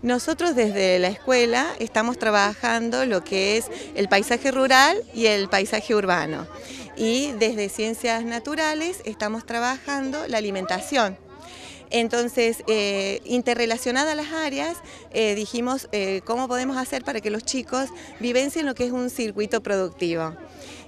Nosotros desde la escuela estamos trabajando lo que es el paisaje rural y el paisaje urbano. Y desde Ciencias Naturales estamos trabajando la alimentación. Entonces, eh, interrelacionadas las áreas, eh, dijimos eh, cómo podemos hacer para que los chicos vivencien lo que es un circuito productivo.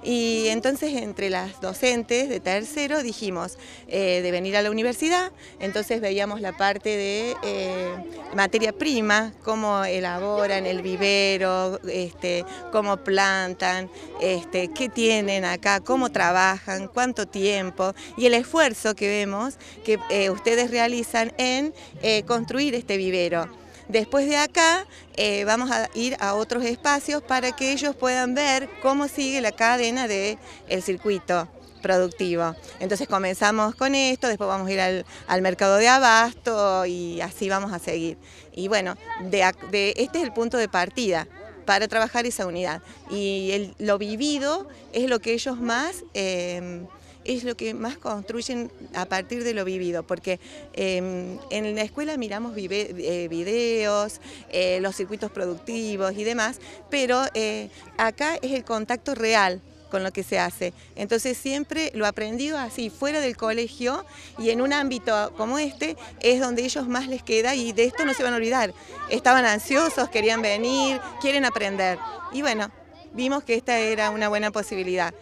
Y entonces entre las docentes de tercero dijimos eh, de venir a la universidad, entonces veíamos la parte de eh, materia prima, cómo elaboran el vivero, este, cómo plantan, este, qué tienen acá, cómo trabajan, cuánto tiempo y el esfuerzo que vemos que eh, ustedes realizan en construir este vivero. Después de acá eh, vamos a ir a otros espacios para que ellos puedan ver cómo sigue la cadena del circuito productivo. Entonces comenzamos con esto, después vamos a ir al, mercado de abasto y así vamos a seguir. Y bueno, de, de, este es el punto de partida para trabajar esa unidad. Y el, lo vivido es lo que ellos más... Eh, es lo que más construyen a partir de lo vivido, porque em, en la escuela miramos eh, videos, eh, los circuitos productivos y demás, pero eh, acá es el contacto real con lo que se hace. Entonces siempre lo aprendido así, fuera del colegio y en un ámbito como este, es donde ellos más les queda y de esto no se van a olvidar. Estaban ansiosos, querían venir, quieren aprender. Y bueno, vimos que esta era una buena posibilidad.